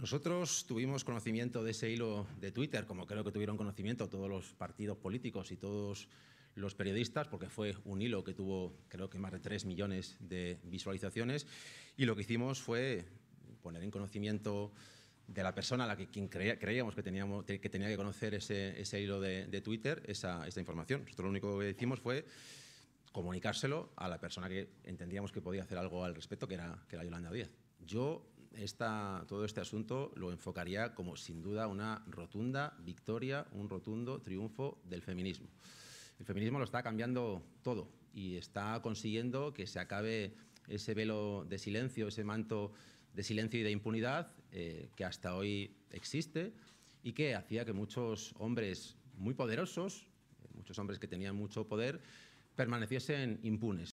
Nosotros tuvimos conocimiento de ese hilo de Twitter, como creo que tuvieron conocimiento todos los partidos políticos y todos los periodistas, porque fue un hilo que tuvo creo que más de 3 millones de visualizaciones, y lo que hicimos fue poner en conocimiento de la persona a la que creíamos que, teníamos, que tenía que conocer ese, hilo de, Twitter, esa, información. Nosotros lo único que hicimos fue comunicárselo a la persona que entendíamos que podía hacer algo al respecto, que era, que era Yolanda Díaz. Yo todo este asunto lo enfocaría como sin duda una rotunda victoria, un rotundo triunfo del feminismo. El feminismo lo está cambiando todo y está consiguiendo que se acabe ese velo de silencio, ese manto de silencio y de impunidad eh, que hasta hoy existe y que hacía que muchos hombres muy poderosos, eh, muchos hombres que tenían mucho poder, permaneciesen impunes.